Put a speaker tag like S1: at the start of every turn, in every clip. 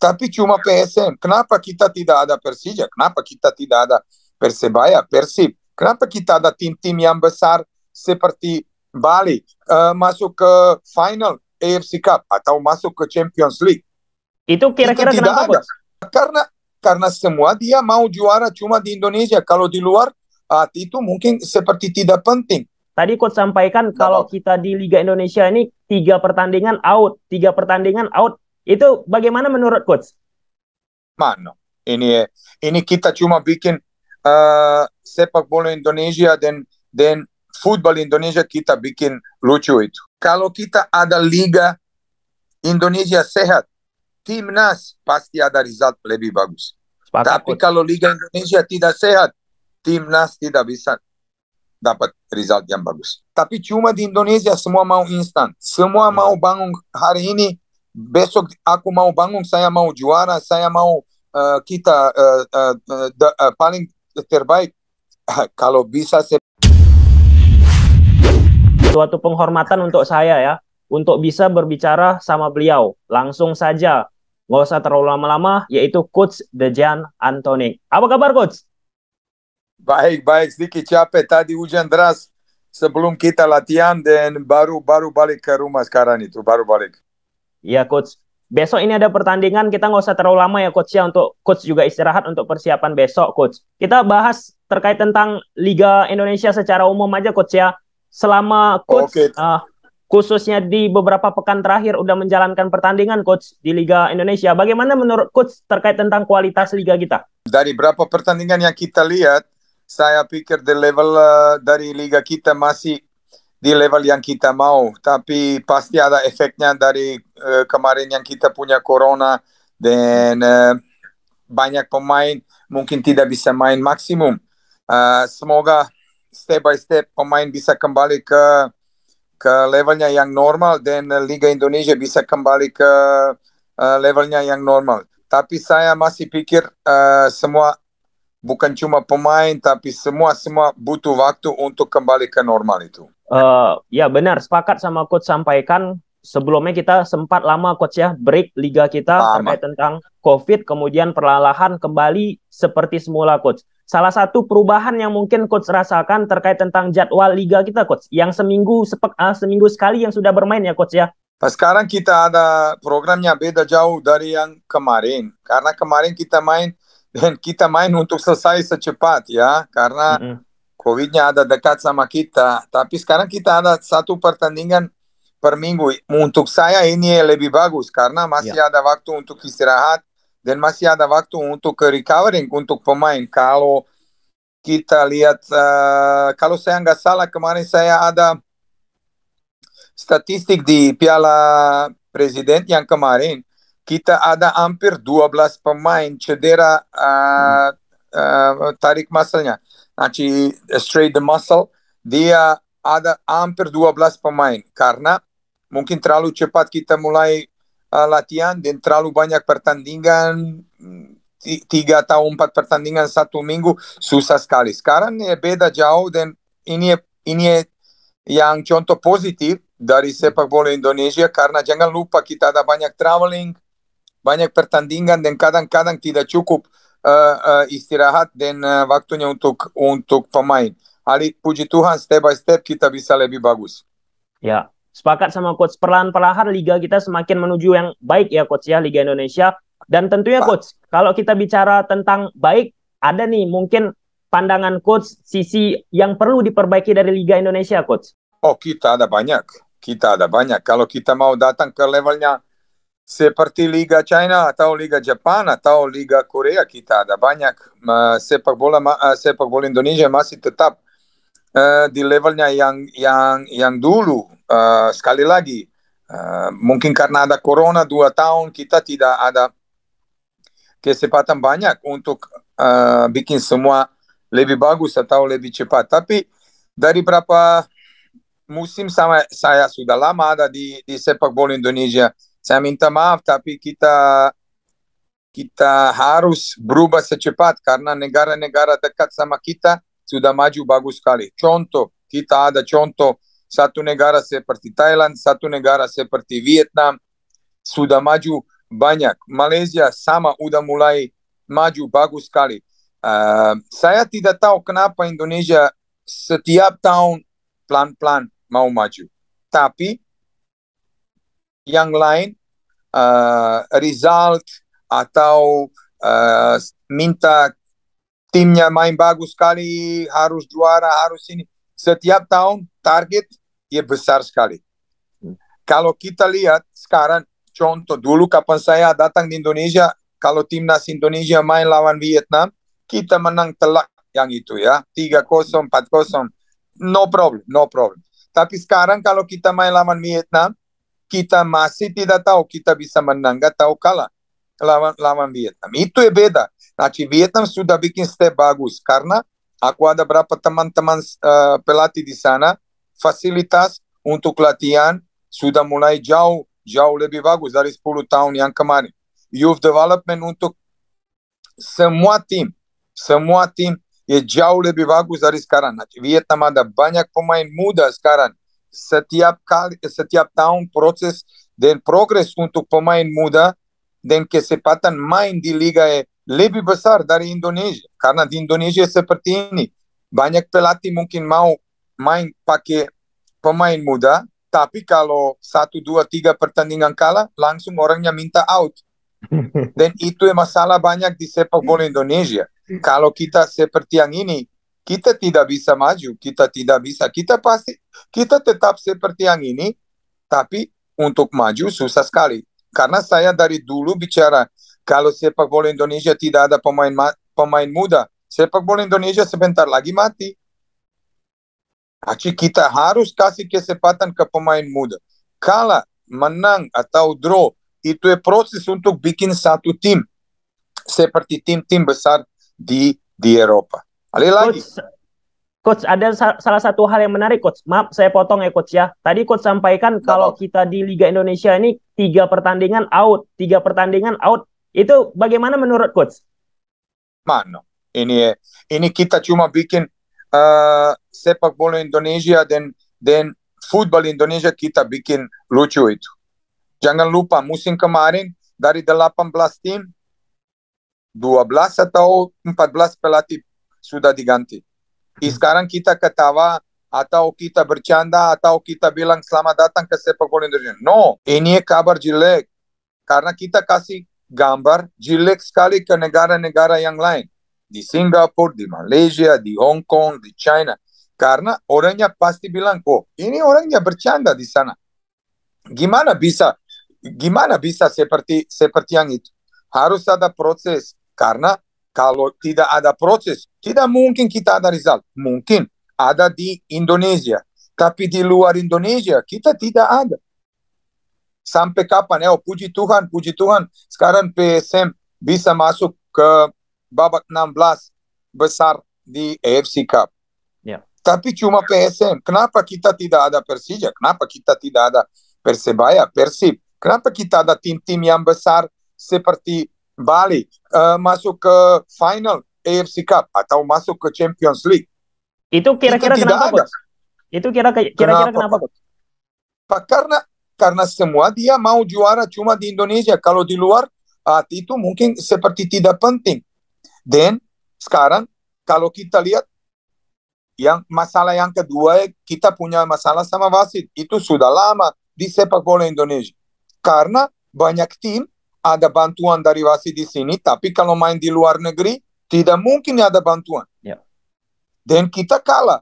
S1: tapi cuma PSM. Kenapa kita tidak ada Persija? Kenapa kita tidak ada Persebaya, Persib? Kenapa kita ada tim-tim yang besar seperti Bali uh, masuk ke final AFC Cup atau masuk ke Champions League? Itu kira-kira Itu kenapa? Ada. Karena karena semua dia mau juara cuma di Indonesia. Kalau di luar uh, itu mungkin seperti tidak penting. Tadi coach sampaikan kalau
S2: kita di Liga Indonesia ini tiga pertandingan out, tiga pertandingan out itu bagaimana menurut
S1: coach? Mano, ini ini kita cuma bikin uh, sepak bola Indonesia dan dan futbol Indonesia kita bikin lucu itu. Kalau kita ada liga Indonesia sehat, timnas pasti ada result lebih bagus. Spakat, Tapi kalau liga Indonesia tidak sehat, timnas tidak bisa dapat result yang bagus. Tapi cuma di Indonesia semua mau instan, semua hmm. mau bangun hari ini besok aku mau bangun saya mau juara saya mau uh, kita uh, eh, uh, eh, da, uh, paling terbaik kalau bisa se suatu penghormatan
S2: untuk saya ya untuk bisa berbicara sama beliau langsung saja nggak usah
S1: terlalu lama-lama yaitu coach Dejan Antonik apa kabar coach baik baik sedikit capek tadi hujan deras sebelum kita latihan dan baru baru balik ke rumah sekarang itu baru balik Ya coach.
S2: Besok ini ada pertandingan, kita nggak usah terlalu lama ya coach ya untuk coach juga istirahat untuk persiapan besok coach. Kita bahas terkait tentang Liga Indonesia secara umum aja coach ya. Selama coach okay. uh, eh, khususnya di beberapa pekan terakhir udah menjalankan pertandingan coach di Liga Indonesia. Bagaimana
S1: menurut coach terkait tentang kualitas liga kita? Dari berapa pertandingan yang kita lihat, saya pikir the level uh, dari liga kita masih di level yang kita mau, tapi pasti ada efeknya dari uh, kemarin yang kita punya corona dan uh, banyak pemain mungkin tidak bisa main maksimum. Uh, semoga step by step pemain bisa kembali ke ke levelnya yang normal dan eh, Liga Indonesia bisa kembali ke uh, levelnya yang normal. Tapi saya masih pikir uh, semua bukan cuma pemain tapi semua semua butuh waktu untuk kembali ke normal itu.
S2: Uh, ya benar sepakat sama coach sampaikan sebelumnya kita sempat lama coach ya break liga kita lama. terkait tentang covid kemudian perlahan kembali seperti semula coach. Salah satu perubahan yang mungkin coach rasakan terkait tentang jadwal liga kita coach yang seminggu sepek, uh, seminggu sekali
S1: yang sudah bermain ya coach ya. Pas sekarang kita ada programnya beda jauh dari yang kemarin karena kemarin kita main dan kita main untuk selesai secepat ya karena mm -hmm. covidnya ada dekat sama kita tapi sekarang kita ada satu pertandingan per minggu untuk saya ini lebih bagus karena masih yeah. ada waktu untuk istirahat dan masih ada waktu untuk recovering untuk pemain kalau kita lihat uh, kalau saya nggak salah kemarin saya ada statistik di Piala Presiden yang kemarin kita ada hampir 12 pemain cedera uh, uh, tarik muscle-nya. nanti straight the muscle, dia ada hampir 12 pemain. Karena mungkin terlalu cepat kita mulai uh, latihan dan terlalu banyak pertandingan, tiga atau empat pertandingan satu minggu, susah sekali. Sekarang beda jauh dan ini ini yang contoh positif dari sepak bola Indonesia karena jangan lupa kita ada banyak traveling, banyak pertandingan dan kadang-kadang tidak cukup uh, uh, istirahat dan uh, waktunya untuk untuk pemain. Ali puji Tuhan step by step kita bisa lebih bagus. Ya,
S2: sepakat sama coach. Perlahan-perlahan liga kita semakin menuju yang baik ya coach ya Liga Indonesia. Dan tentunya coach, kalau kita bicara tentang baik, ada nih mungkin pandangan coach sisi yang perlu diperbaiki dari Liga Indonesia coach.
S1: Oh, kita ada banyak. Kita ada banyak. Kalau kita mau datang ke levelnya seperti Liga China, ta Liga Japana, ta Liga Korea kita, ada Banyak uh, sepak bola uh, eh, sepak bola Indonesia masih eh, tetap uh, di levelnya yang yang yang dulu. Uh, eh, sekali lagi uh, mungkin karena ada corona dua tahun kita tidak ada kesempatan banyak untuk uh, bikin semua lebih bagus atau lebih cepat. Tapi dari berapa musim sama saya sudah lama ada di, di sepak bola Indonesia saya minta maaf tapi kita kita harus berubah secepat karena negara-negara dekat sama kita sudah maju bagus sekali. Contoh, kita ada contoh satu negara seperti Thailand, satu negara seperti Vietnam sudah maju banyak. Malaysia sama udah mulai maju bagus sekali. Uh, saya tidak tahu kenapa Indonesia setiap tahun pelan-pelan mau maju. Tapi yang lain Uh, result atau uh, minta timnya main bagus sekali, harus juara, harus ini. Setiap tahun target ya besar sekali. Kalau kita lihat sekarang, contoh dulu kapan saya datang di Indonesia, kalau timnas Indonesia main lawan Vietnam, kita menang telak yang itu ya, 3-0, 4-0, no problem, no problem. Tapi sekarang kalau kita main lawan Vietnam, kita masih tidak tahu kita bisa menang atau kalah lawan lawan Vietnam. Itu ya beda. Nanti Vietnam sudah bikin step bagus karena aku ada berapa teman-teman uh, pelatih di sana, fasilitas untuk latihan sudah mulai jauh jauh lebih bagus dari 10 tahun yang kemarin. Youth development untuk semua tim, semua tim ya jauh lebih bagus dari sekarang. Nanti Vietnam ada banyak pemain muda sekarang setiap kali, setiap tahun proses dan progres untuk pemain muda dan kesempatan main di liga E lebih besar dari e Indonesia karena di Indonesia seperti ini banyak pelatih mungkin mau main pakai pemain muda tapi kalau satu dua tiga pertandingan kalah langsung orangnya minta out dan itu masalah banyak di sepak bola Indonesia kalau kita seperti yang ini kita tidak bisa maju, kita tidak bisa. Kita pasti kita tetap seperti yang ini, tapi untuk maju susah sekali. Karena saya dari dulu bicara kalau sepak bola Indonesia tidak ada pemain pemain muda, sepak bola Indonesia sebentar lagi mati. Jadi kita harus kasih kesempatan ke pemain muda. Kala menang atau draw itu proses untuk bikin satu tim seperti tim-tim besar di di Eropa. Ali lagi. Coach,
S2: coach, ada sa salah satu hal yang menarik, coach. Maaf, saya potong ya, coach ya. Tadi coach sampaikan Tidak kalau kita di Liga Indonesia ini tiga pertandingan out, tiga pertandingan out.
S1: Itu bagaimana menurut coach? Mana, ini ini kita cuma bikin uh, sepak bola Indonesia dan dan futbol Indonesia kita bikin lucu itu. Jangan lupa musim kemarin dari 18 tim 12 atau 14 pelatih sudah diganti. Hmm. Sekarang kita ketawa atau kita bercanda atau kita bilang selamat datang ke sepak bola Indonesia. No, ini kabar jelek karena kita kasih gambar jelek sekali ke negara-negara yang lain di Singapura, di Malaysia, di Hong Kong, di China. Karena orangnya pasti bilang, oh ini orangnya bercanda di sana. Gimana bisa? Gimana bisa seperti seperti yang itu? Harus ada proses karena kalau tidak ada proses, tidak mungkin kita ada result. Mungkin ada di Indonesia, tapi di luar Indonesia kita tidak ada. Sampai kapan? ya oh, puji Tuhan, puji Tuhan. Sekarang PSM bisa masuk ke babak 16 besar di AFC Cup. Yeah. Tapi cuma PSM. Kenapa kita tidak ada Persija? Kenapa kita tidak ada Persebaya, Persib? Kenapa kita ada tim-tim yang besar seperti Bali uh, masuk ke final AFC Cup atau masuk ke Champions League. Itu kira-kira kenapa, ada. Itu kira-kira kenapa, kenapa Pak, Karena karena semua dia mau juara cuma di Indonesia. Kalau di luar uh, itu mungkin seperti tidak penting. Dan sekarang kalau kita lihat yang masalah yang kedua kita punya masalah sama wasit itu sudah lama di sepak bola Indonesia. Karena banyak tim ada bantuan dari wasit di sini, tapi kalau main di luar negeri tidak mungkin ada bantuan. Yeah. Dan kita kalah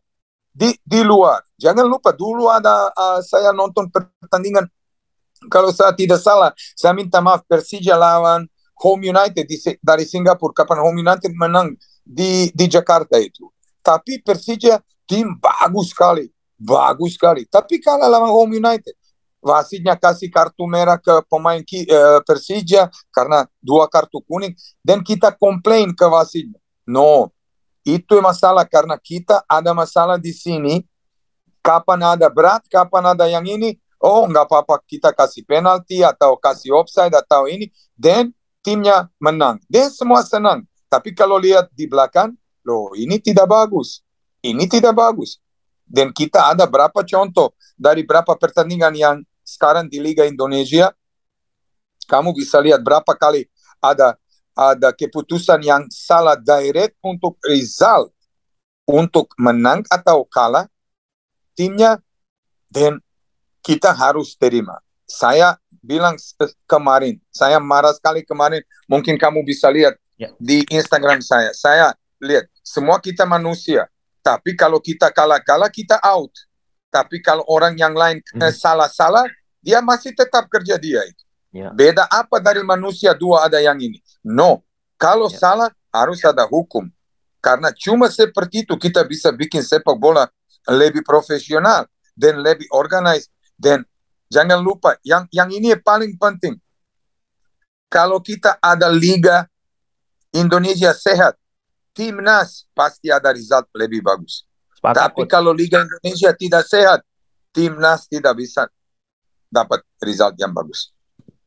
S1: di di luar. Jangan lupa dulu ada uh, saya nonton pertandingan kalau saya tidak salah, saya minta maaf Persija lawan Home United di, dari Singapura kapan Home United menang di di Jakarta itu. Tapi Persija tim bagus sekali, bagus sekali. Tapi kalah lawan Home United kasih merah ke pemain ki, uh, e, Persija, karena dua kartu kuning, Dan kita komplain ke wasit. No, itu e masalah karena kita ada masalah di sini. Kapan ada berat, kapan ada yang ini, oh nggak apa-apa kita kasih penalti atau kasih offside atau ini, dan timnya menang. Dia semua senang. Tapi kalau lihat di belakang, loh ini tidak bagus, ini tidak bagus. Dan kita ada berapa contoh dari e berapa pertandingan yang sekarang di Liga Indonesia, kamu bisa lihat berapa kali ada ada keputusan yang salah direct untuk result untuk menang atau kalah timnya dan kita harus terima. Saya bilang kemarin, saya marah sekali kemarin. Mungkin kamu bisa lihat yeah. di Instagram saya. Saya lihat semua kita manusia, tapi kalau kita kalah-kalah kita out. Tapi kalau orang yang lain hmm. Eh, salah-salah, hmm. dia masih tetap kerja dia itu. Yeah. Beda apa dari manusia dua ada yang ini? No, kalau yeah. salah harus ada hukum. Karena cuma seperti itu kita bisa bikin sepak bola lebih profesional dan lebih organized. Dan jangan lupa yang yang ini paling penting. Kalau kita ada liga Indonesia sehat, timnas pasti ada result lebih bagus. Sepakat. Tapi kalau Liga Indonesia tidak sehat, timnas tidak bisa dapat result yang bagus.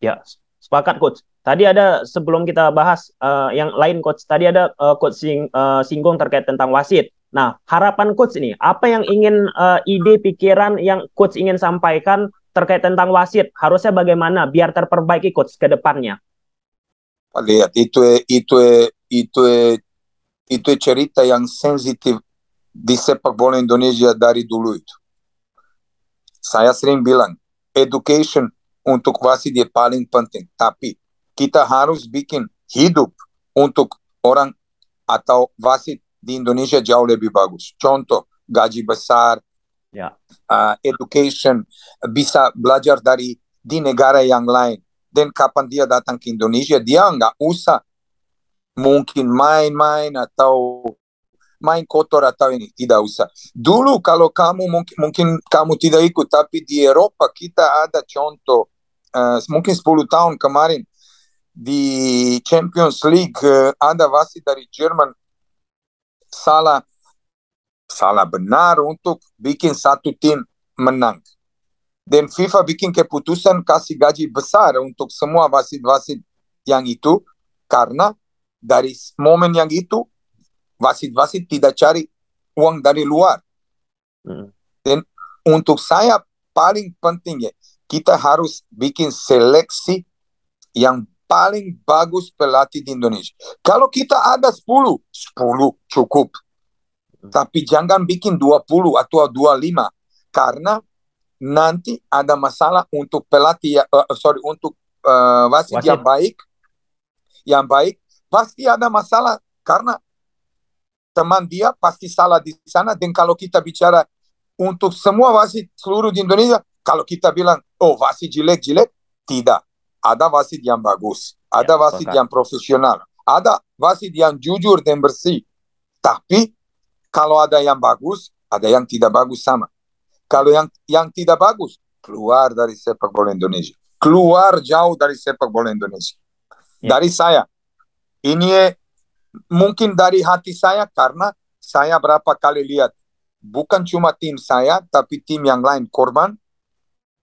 S2: Ya, sepakat coach. Tadi ada sebelum kita bahas uh, yang lain coach, tadi ada uh, coach sing, uh, singgung terkait tentang wasit. Nah, harapan coach ini, apa yang ingin uh, ide pikiran yang coach ingin sampaikan terkait tentang wasit? Harusnya bagaimana biar terperbaiki coach ke depannya?
S1: Lihat, itu itu itu itu cerita yang sensitif di sepak bola Indonesia dari dulu itu Saya sering bilang, education untuk wasit dia paling penting, tapi kita harus bikin hidup untuk orang atau wasit di Indonesia jauh lebih bagus. Contoh, gaji besar, yeah. uh, education, bisa belajar dari di negara yang lain. Dan kapan dia datang ke Indonesia, dia nggak usah mungkin main-main atau main kotor atau ini tidak usah dulu kalau kamu mungkin, mungkin kamu tidak ikut tapi di Eropa kita ada contoh uh, eh, mungkin 10 tahun kemarin di Champions League uh, ada wasit dari Jerman salah salah benar untuk bikin satu tim menang dan FIFA bikin keputusan kasih gaji besar untuk semua wasit-wasit yang itu karena dari momen yang itu wasit-wasit tidak cari uang dari luar. Hmm. Dan untuk saya paling pentingnya kita harus bikin seleksi yang paling bagus pelatih di Indonesia. Kalau kita ada 10, 10 cukup. Hmm. Tapi jangan bikin 20 atau 25 karena nanti ada masalah untuk pelatih uh, sorry untuk uh, wasit yang baik yang baik pasti ada masalah karena teman dia pasti salah di sana dan kalau kita bicara untuk semua wasit seluruh di Indonesia kalau kita bilang oh wasit jelek jelek tidak ada wasit yang bagus ada ya, wasit yang profesional ada wasit yang jujur dan bersih tapi kalau ada yang bagus ada yang tidak bagus sama kalau yang yang tidak bagus keluar dari sepak bola Indonesia keluar jauh dari sepak bola Indonesia ya. dari saya ini mungkin dari hati saya karena saya berapa kali lihat bukan cuma tim saya tapi tim yang lain korban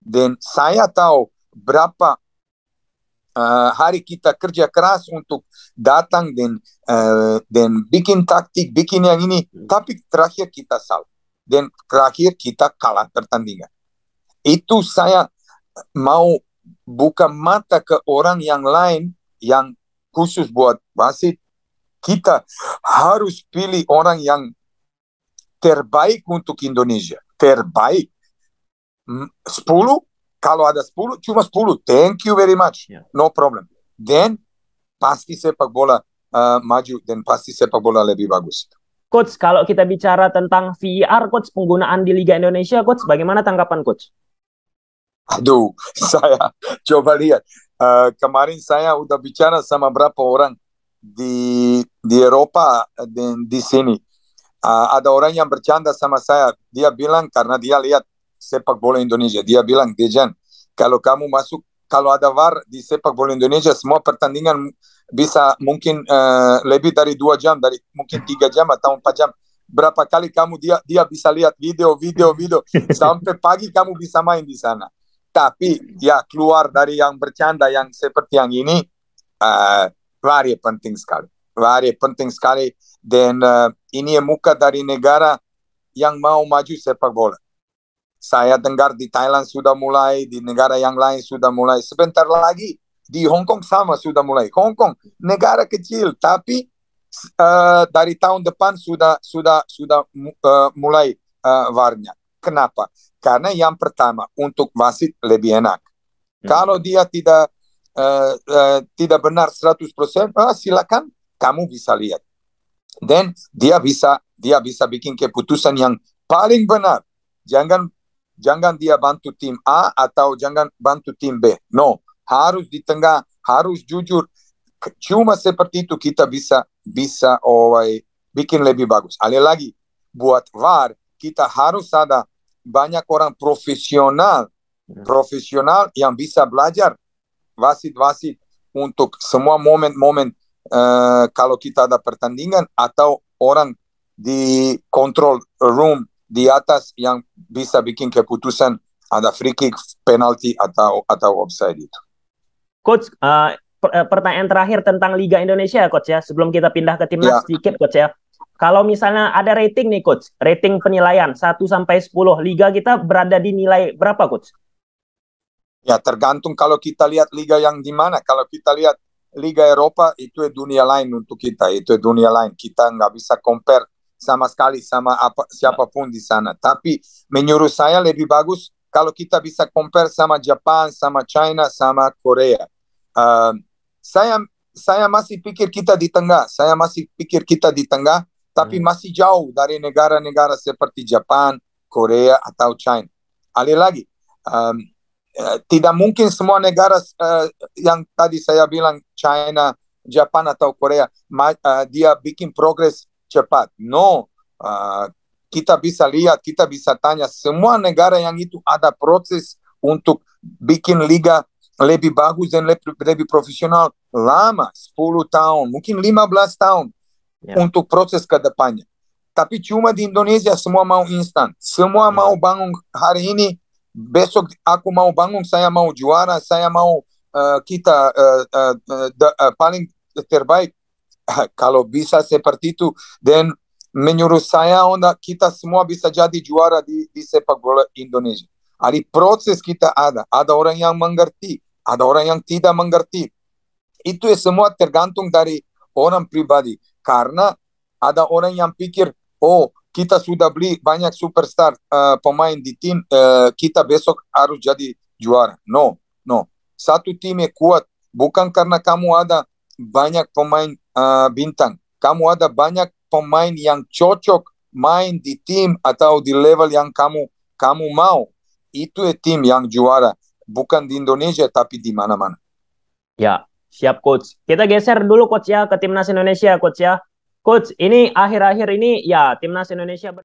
S1: dan saya tahu berapa uh, hari kita kerja keras untuk datang dan uh, dan bikin taktik bikin yang ini hmm. tapi terakhir kita salah dan terakhir kita kalah pertandingan itu saya mau buka mata ke orang yang lain yang khusus buat wasit kita harus pilih orang yang terbaik untuk Indonesia. Terbaik. sepuluh kalau ada sepuluh cuma sepuluh Thank you very much. Ya. No problem. Dan pasti sepak bola uh, maju dan pasti sepak bola lebih bagus.
S2: Coach, kalau kita bicara tentang VR, coach penggunaan di Liga Indonesia, coach bagaimana tanggapan coach?
S1: Aduh, saya coba lihat. Uh, kemarin saya udah bicara sama berapa orang di di Eropa eh, dan di sini. Uh, ada orang yang bercanda sama saya, dia bilang karena dia lihat sepak bola Indonesia, dia bilang Dejan, kalau kamu masuk, kalau ada VAR di sepak bola Indonesia, semua pertandingan bisa mungkin uh, lebih dari dua jam, dari mungkin tiga jam atau empat jam. Berapa kali kamu dia dia bisa lihat video, video, video sampai pagi kamu bisa main di sana. Tapi ya keluar dari yang bercanda yang seperti yang ini, uh, VAR ya, penting sekali are pântens care din uh, eh, ini muka dari negara yang mau maju sepak bola. Saya dengar di Thailand sudah mulai, di negara yang lain sudah mulai. Sebentar lagi di Hong Kong sama sudah mulai. Hong Kong negara kecil, tapi uh, dari tahun depan sudah sudah sudah uh, mulai uh, warnya. Kenapa? Karena yang pertama untuk wasit lebih enak. Hmm. Kalau dia tidak uh, uh, tidak benar 100%, uh, ah, silakan kamu bisa lihat dan dia bisa dia bisa bikin keputusan yang paling benar jangan jangan dia bantu tim A atau jangan bantu tim B no harus di tengah harus jujur cuma seperti itu kita bisa bisa ovaj oh, bikin lebih bagus Ale lagi buat VAR kita harus ada banyak orang profesional hmm. profesional yang bisa belajar wasit wasit untuk semua momen-momen Eh, kalau kita ada pertandingan atau orang di control room di atas yang bisa bikin keputusan ada free kick, penalti atau atau offside itu.
S2: Coach, uh, pertanyaan terakhir tentang Liga Indonesia, ya, coach ya. Sebelum kita pindah ke timnas ya. sedikit, coach ya. Kalau misalnya ada rating nih, coach, rating penilaian 1 sampai 10 liga kita berada di nilai berapa, coach?
S1: Ya tergantung kalau kita lihat liga yang di mana. Kalau kita lihat Liga Eropa itu adalah dunia lain untuk kita Itu adalah dunia lain kita nggak bisa compare sama sekali sama apa, siapapun di sana tapi menurut saya lebih bagus kalau kita bisa compare sama Jepang sama China sama Korea uh, saya saya masih pikir kita di tengah saya masih pikir kita di tengah tapi hmm. masih jauh dari negara-negara seperti Jepang Korea atau China. Ali lagi, um, Eh, tidak mungkin semua negara uh, yang tadi saya bilang China, Jepang atau Korea ma, uh, dia bikin progres cepat. No, uh, kita bisa lihat, kita bisa tanya semua negara yang itu ada proses untuk bikin liga lebih bagus dan lebih, lebih profesional lama 10 tahun, mungkin 15 tahun yeah. untuk proses ke depannya. Tapi cuma di Indonesia semua mau instan, semua yeah. mau bangun hari ini besok aku mau bangun saya mau juara, saya mau uh, kita uh, uh, uh, paling terbaik. Kalau bisa seperti itu, dan menurut saya onda kita semua bisa jadi juara di, di sepak bola Indonesia. Ali proses kita ada, ada orang yang mengerti, ada orang yang tidak mengerti. Itu semua tergantung dari orang pribadi. Karena ada orang yang pikir, oh kita sudah beli banyak superstar uh, pemain di tim uh, kita besok harus jadi juara no no satu tim yang kuat bukan karena kamu ada banyak pemain uh, bintang kamu ada banyak pemain yang cocok main di tim atau di level yang kamu kamu mau itu ya tim yang juara bukan di Indonesia tapi di mana-mana ya siap coach kita geser dulu
S2: coach ya ke timnas Indonesia coach ya Coach, ini akhir-akhir ini ya timnas Indonesia